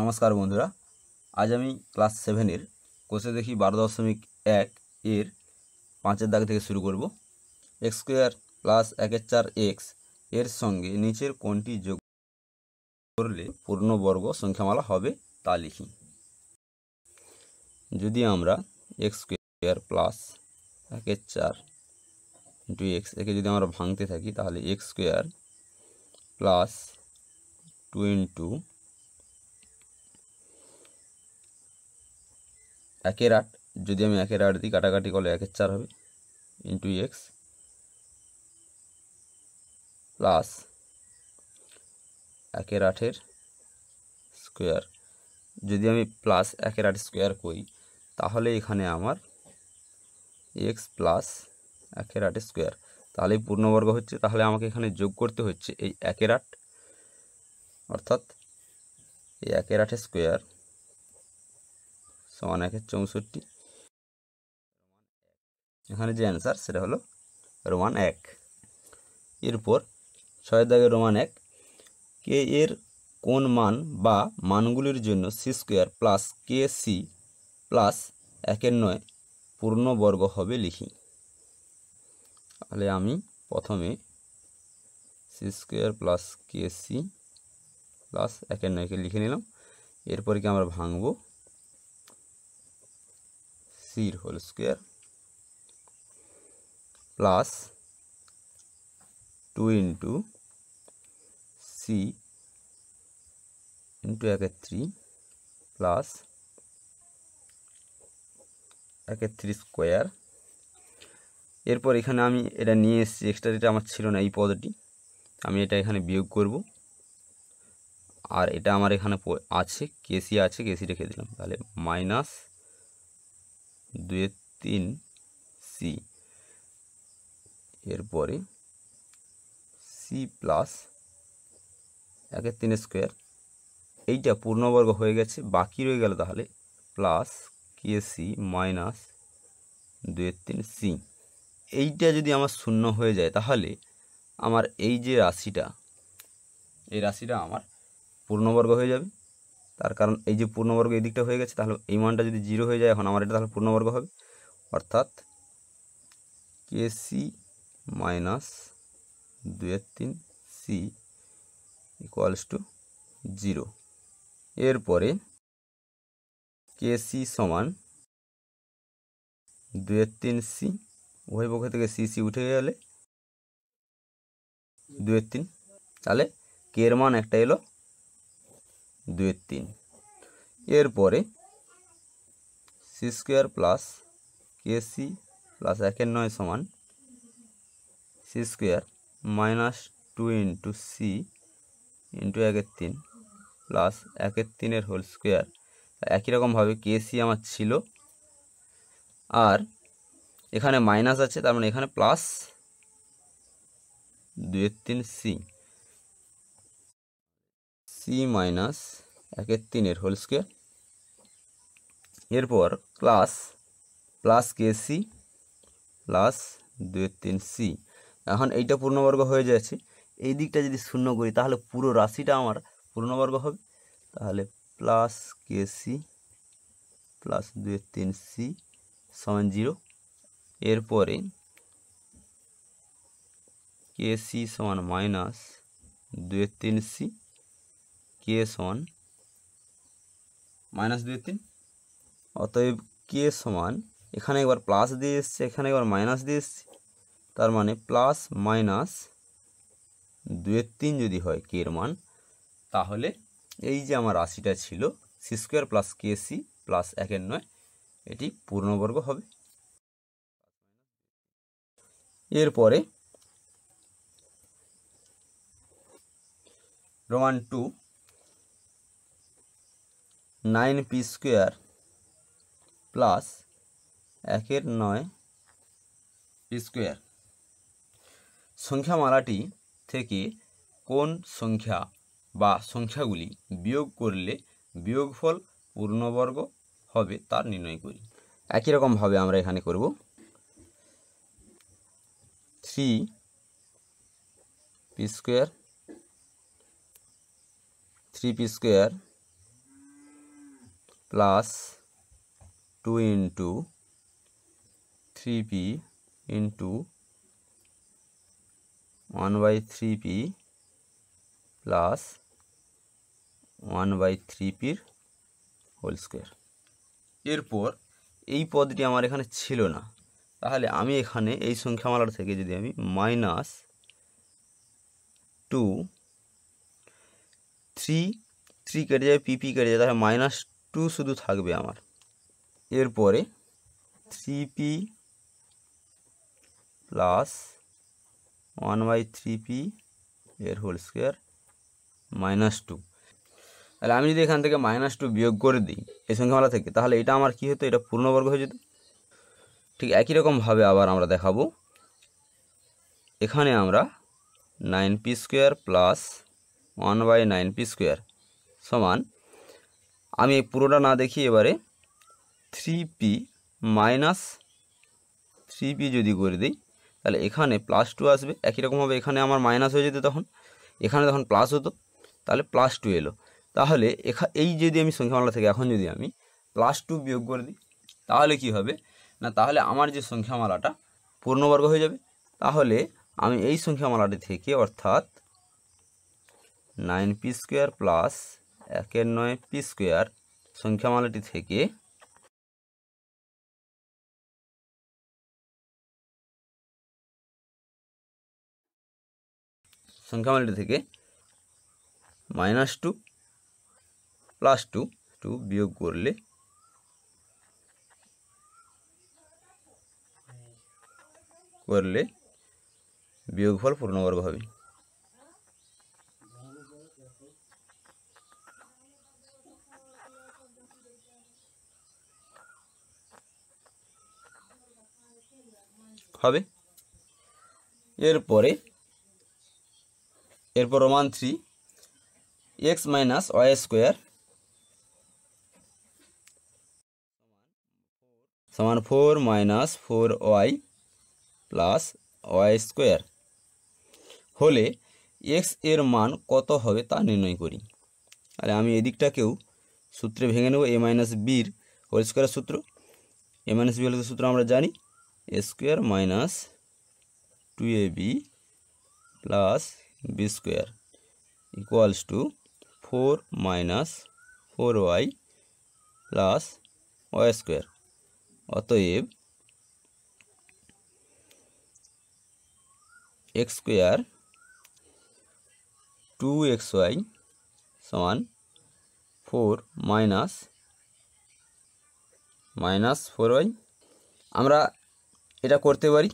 নমস্কার বন্ধুরা আজ আমি ক্লাস সেভেনের কোষে দেখি বারো দশমিক এক এর পাঁচের দাগ থেকে শুরু করব এক্স স্কোয়ার প্লাস একের চার এক্স এর সঙ্গে নিচের কোনটি যোগ করলে পূর্ণবর্গ সংখ্যামালা হবে তা লিখি যদি আমরা এক্স স্কোয়ার প্লাস একের চার টু এক্স একে যদি আমরা ভাঙতে থাকি তাহলে x square plus two into একের আট যদি আমি একের আট দিই কাটাকাটি করলে একের চার হবে ইন্টু এক্স প্লাস একের আটের স্কোয়ার যদি আমি প্লাস একের আট স্কোয়ার করি তাহলে এখানে আমার এক্স e প্লাস একের আট স্কোয়ার তাহলেই পূর্ণবর্গ হচ্ছে তাহলে আমাকে এখানে যোগ করতে হচ্ছে এই একের আট অর্থাৎ এই একের আট স্কোয়ার সমান এক চৌষট্টি এখানে যে অ্যান্সার সেটা হলো রোমান এক এরপর ছয় দাগে রোমান এক কে এর কোন মান বা মানগুলির জন্য c square plus k c plus একের নয় পূর্ণবর্গ হবে লিখি তাহলে আমি প্রথমে c square plus k c plus একের নয়কে লিখে নিলাম এরপর কি আমরা ভাঙবো সির whole square plus two into c into একের থ্রি প্লাস একের থ্রি স্কোয়ার এরপর এখানে আমি এটা নিয়ে এসেছি এক্সট্রা যেটা আমার ছিল না এই পদটি আমি এটা এখানে বিয়োগ করব আর এটা আমার এখানে আছে কেসি আছে কেসি রেখে দিলাম তাহলে মাইনাস দুয়ের তিন সি এরপরে সি প্লাস একের তিন স্কোয়ার এইটা পূর্ণবর্গ হয়ে গেছে বাকি রয়ে গেল তাহলে প্লাস কে সি মাইনাস দুয়ের তিন সি এইটা যদি আমার শূন্য হয়ে যায় তাহলে আমার এই যে রাশিটা এই রাশিটা আমার পূর্ণবর্গ হয়ে যাবে তার কারণ এই যে পূর্ণবর্গ এই দিকটা হয়ে গেছে তাহলে এই মানটা যদি জিরো হয়ে যায় এখন আমার এটা তাহলে পূর্ণবর্গ হবে অর্থাৎ কেসি মাইনাস দুয়ের তিন সি ইকুয়ালস টু জিরো এরপরে কেসি সমান দুয়ের তিন সি উভয় পক্ষ থেকে সি সি উঠে গেলে দুয়ের তিন তাহলে কের মান একটা এলো দুয়ের তিন এরপরে c square plus k c plus একের নয় সমান c square minus two into c into একের তিন প্লাস একের তিনের হোল স্কোয়ার একই রকমভাবে কেসি আমার ছিল আর এখানে মাইনাস আছে তার মানে এখানে প্লাস দুয়ের তিন সি সি মাইনাস একের তিনের হোল স্কোয়ার এরপর plus plus k c plus দুয়ের তিন সি এখন এইটা পূর্ণবর্গ হয়ে যাচ্ছে এই দিকটা যদি শূন্য করি তাহলে পুরো রাশিটা আমার পূর্ণবর্গ হবে তাহলে প্লাস কে সি প্লাস দুয়ের তিন সি সমান জিরো এরপরে কে সি সমান মাইনাস দুয়ের তিন সি কে সমান মাইনাস দুই তিন অতএব কে সমান এখানে একবার প্লাস দিয়ে এসছে এখানে একবার মাইনাস দিয়ে এসছে তার মানে প্লাস মাইনাস দুয়ের তিন যদি হয় কে এর মান তাহলে এই যে আমার রাশিটা ছিল c square plus k c plus একের নয় এটি পূর্ণবর্গ হবে এরপরে Roman two nine p square plus একের নয় পি স্কোয়ার সংখ্যামালাটি থেকে কোন সংখ্যা বা সংখ্যাগুলি বিয়োগ করলে বিয়োগফল পূর্ণবর্গ হবে তা নির্ণয় করি একই রকমভাবে আমরা এখানে করব three p square three p square plus two into three p into one by three p plus one by three পির হোল স্কোয়ার এরপর এই পদটি আমার এখানে ছিল না তাহলে আমি এখানে এই সংখ্যামালার থেকে যদি আমি মাইনাস টু থ্রি থ্রি কেটে যাবে পিপি কেটে যায় তাহলে মাইনাস টু শুধু থাকবে আমার এরপরে three p plus one by three p এর হোল স্কোয়ার মাইনাস টু তাহলে আমি যদি এখান থেকে মাইনাস টু বিয়োগ করে দিই এই সংখ্যামালা থেকে তাহলে এটা আমার কী হতো এটা পূর্ণবর্গ হয়ে যেত ঠিক একই রকমভাবে আবার আমরা দেখাবো এখানে আমরা nine p square plus one by nine p square সমান আমি পুরোটা না দেখি এবারে three p minus three p যদি করে দিই তাহলে এখানে প্লাস টু আসবে একই রকমভাবে এখানে আমার মাইনাস হয়ে যেত তখন এখানে তখন প্লাস হতো তাহলে প্লাস টু এলো তাহলে এখা এই যদি আমি সংখ্যামালা থেকে এখন যদি আমি প্লাস টু বিয়োগ করে দিই তাহলে কি হবে না তাহলে আমার যে সংখ্যামালাটা পূর্ণবর্গ হয়ে যাবে তাহলে আমি এই সংখ্যামালাটি থেকে অর্থাৎ নাইন পি স্কোয়ার প্লাস একের নয় পি স্কোয়ার সংখ্যামালাটি থেকে সংখ্যামালাটি থেকে minus two plus two two বিয়োগ করলে করলে বিয়োগফল পূর্ণবর্গ হবে হবে এরপরে এরপর Roman three x minus y square সমান four minus four y plus y square হলে এক্স এর মান কত হবে তা নির্ণয় করি আর আমি এদিকটাকেও সূত্রে ভেঙে নেব এ মাইনাস বির হোল স্কোয়ারের সূত্র এ মাইনাস বি হলে সূত্র আমরা জানি square minus two a b plus b square equals to four minus four y plus y square अतएव x square two x y समान four minus minus four y আমরা এটা করতে পারি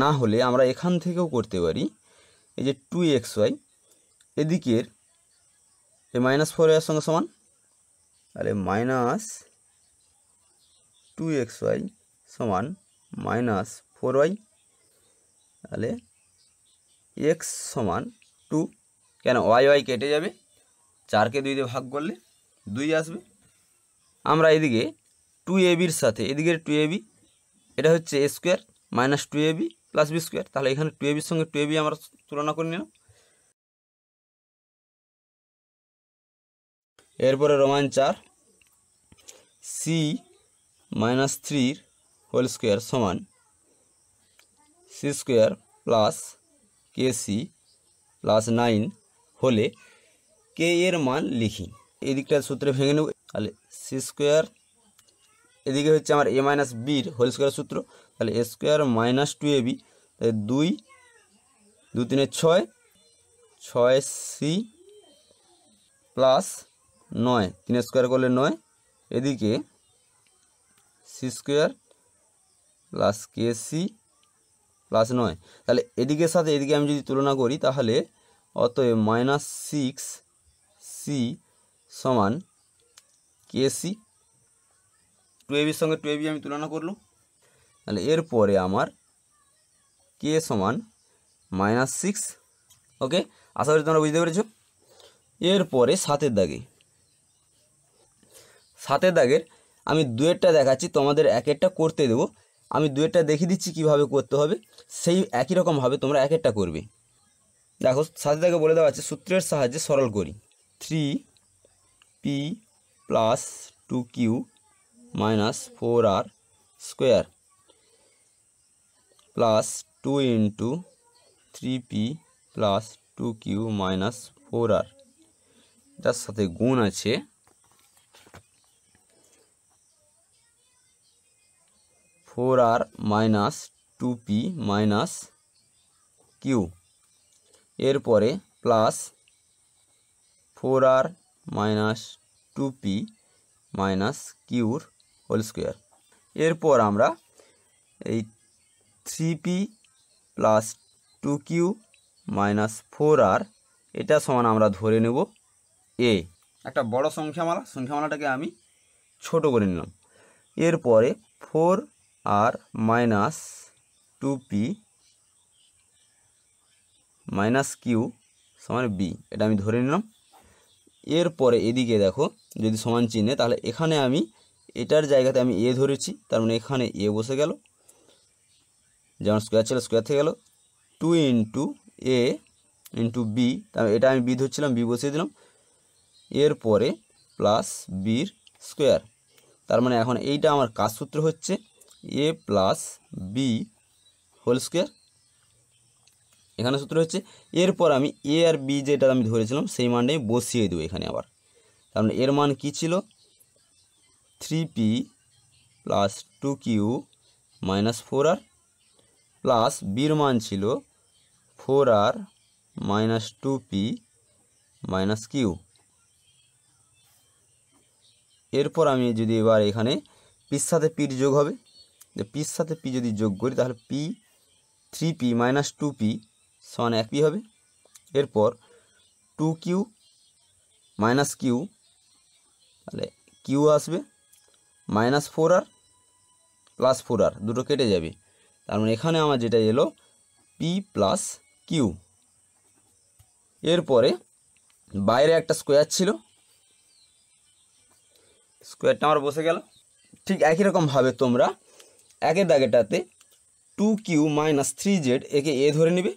না হলে আমরা এখান থেকেও করতে পারি এই যে টু এক্স ওয়াই এদিকের এই মাইনাস ফোর ওয়াইয়ের সঙ্গে সমান তাহলে মাইনাস টু এক্স ওয়াই সমান মাইনাস ফোর ওয়াই তাহলে এক্স সমান টু কেন ওয়াই ওয়াই কেটে যাবে চারকে দুই দিয়ে ভাগ করলে দুই আসবে আমরা এদিকে টু এবির সাথে এদিকের টু এবি এটা হচ্ছে a square minus two a b plus b square তাহলে এখানে টু এবির সঙ্গে টু এবি আমরা তুলনা করে নিলাম এরপরে রোমান চার সি মাইনাস থ্রির হোল স্কোয়ার সমান c square plus k c plus nine হলে কে এর মান লিখি এই দিকটা সূত্রে ভেঙে নেব তাহলে সি স্কোয়ার এদিকে হচ্ছে আমার এ মাইনাস বির হোল স্কোয়ার সূত্র তাহলে a square minus two a b দুই দু তিনে ছয় ছয় সি প্লাস নয় তিন স্কোয়ার করলে নয় এদিকে c square plus k c plus নয় তাহলে এদিকে সাথে এদিকে আমি যদি তুলনা করি তাহলে অতএব মাইনাস সিক্স সি সমান কে সি টুয়েভের সঙ্গে টুয়েভি আমি তুলনা করলাম তাহলে এরপরে আমার কে সমান মাইনাস সিক্স ওকে আশা করি তোমরা বুঝতে পেরেছো এরপরে সাতের দাগে সাতের দাগের আমি দুয়েরটা দেখাচ্ছি তোমাদের এক একটা করতে দেবো আমি দুয়েরটা দেখিয়ে দিচ্ছি কিভাবে করতে হবে সেই একই রকমভাবে তোমরা এক একটা করবে দেখো সাথে দাগে বলে দেওয়া আছে সূত্রের সাহায্যে সরল করি three p plus two q minus four r square plus two into three p plus two q minus four r যার সাথে গুণ আছে four r minus two p minus q এরপরে plus four r minus two p minus কিউর whole square এরপর আমরা এই three p plus two q minus four r এটা সমান আমরা ধরে নেব এ একটা বড় সংখ্যামালা সংখ্যামালাটাকে আমি ছোট করে নিলাম এরপরে four r minus two p minus q সমান বি এটা আমি ধরে নিলাম এরপরে এদিকে দেখো যদি সমান চিহ্নে তাহলে এখানে আমি এটার জায়গাতে আমি এ ধরেছি তার মানে এখানে এ বসে গেল যেমন স্কোয়ার ছিল স্কোয়ার থেকে গেল two into a into b তার মানে এটা আমি বি ধরছিলাম বি বসিয়ে দিলাম এরপরে প্লাস বির স্কোয়ার তার মানে এখন এইটা আমার কাজ সূত্র হচ্ছে a plus b whole square এখানে সূত্র হচ্ছে এরপর আমি এ আর বি যেটা আমি ধরেছিলাম সেই মানটাই বসিয়ে দেবো এখানে আবার তার মানে এর মান কি ছিল three p plus two q minus four r plus বির মান ছিল four r minus two p minus q এরপর আমি যদি এবার এখানে পির সাথে পির যোগ হবে যে পির সাথে পি যদি যোগ করি তাহলে p three p minus two p সমান এক পি হবে এরপর টু কিউ মাইনাস কিউ তাহলে কিউ আসবে minus four r plus four r দুটো কেটে যাবে তার মানে এখানে আমার যেটা এলো পি প্লাস কিউ এরপরে বাইরে একটা স্কোয়ার ছিল স্কোয়ারটা আমার বসে গেল ঠিক একই রকমভাবে তোমরা একের দাগেটাতে two q minus three z একে এ ধরে নেবে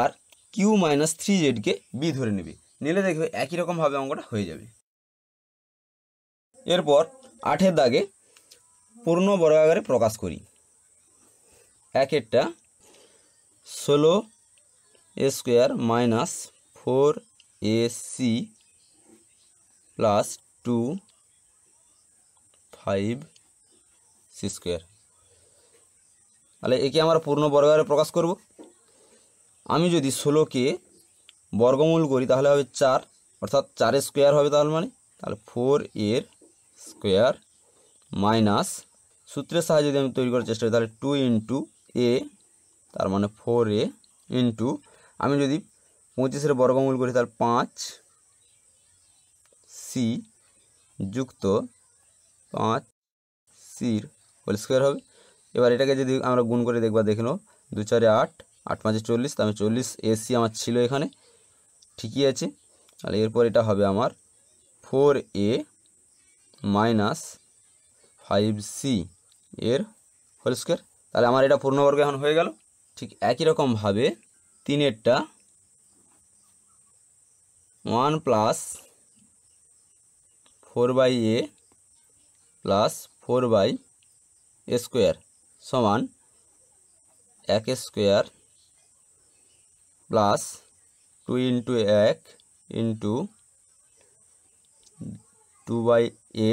আর কিউ মাইনাস থ্রি জেডকে বি ধরে নিবে নিলে দেখবে একই রকমভাবে অঙ্কটা হয়ে যাবে এরপর আটের দাগে পূর্ণ বর্গাকারে প্রকাশ করি এক একটা ষোলো square minus four a c plus two five c square তাহলে একে আমরা পূর্ণ বর্গাকারে প্রকাশ করব আমি যদি ষোলোকে বর্গমূল করি তাহলে হবে চার অর্থাৎ চার স্কোয়ার হবে তাহলে মানে তাহলে ফোর এর স্কোয়ার মাইনাস সূত্রের সাহায্যে যদি আমি তৈরি করার চেষ্টা করি তাহলে টু ইন্টু এ তার মানে ফোর এ ইন্টু আমি যদি পঁচিশের বর্গমূল করি তাহলে পাঁচ সি যুক্ত পাঁচ সির হোল স্কোয়ার হবে এবার এটাকে যদি আমরা গুণ করে দেখবা দেখে নেব দু চারে আট আট পাঁচে চল্লিশ তার মানে চল্লিশ এসি আমার ছিল এখানে ঠিকই আছে তাহলে এরপর এটা হবে আমার four a minus five c এর হোল স্কোয়ার তাহলে আমার এটা পূর্ণবর্গ এখন হয়ে গেল ঠিক একই রকমভাবে তিনেরটা one plus four by a plus four by a square সমান এক স্কোয়ার প্লাস টু ইন্টু এক into two by a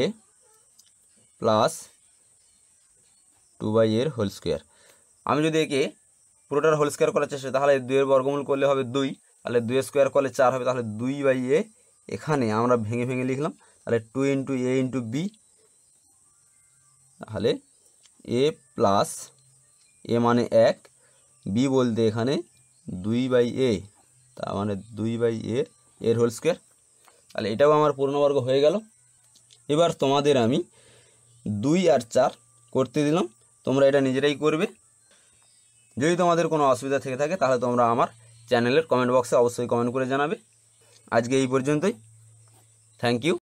plus two by এর হোল স্কোয়ার আমি যদি একে পুরোটার হোল স্কোয়ার করার চেষ্টা তাহলে দুইয়ের বর্গমূল করলে হবে দুই তাহলে দুই স্কোয়ার করলে চার হবে তাহলে দুই বাই এ এখানে আমরা ভেঙে ভেঙে লিখলাম তাহলে two into a into b তাহলে এ প্লাস এ মানে এক বি বলতে এখানে দুই বাই এ তা মানে দুই বাই এ এর হোল স্কোয়ার তাহলে এটাও আমার পূর্ণবর্গ হয়ে গেল এবার তোমাদের আমি দুই আর চার করতে দিলাম তোমরা এটা নিজেরাই করবে যদি তোমাদের কোনো অসুবিধা থেকে থাকে তাহলে তোমরা আমার চ্যানেলের কমেন্ট বক্সে অবশ্যই কমেন্ট করে জানাবে আজকে এই পর্যন্তই থ্যাংক ইউ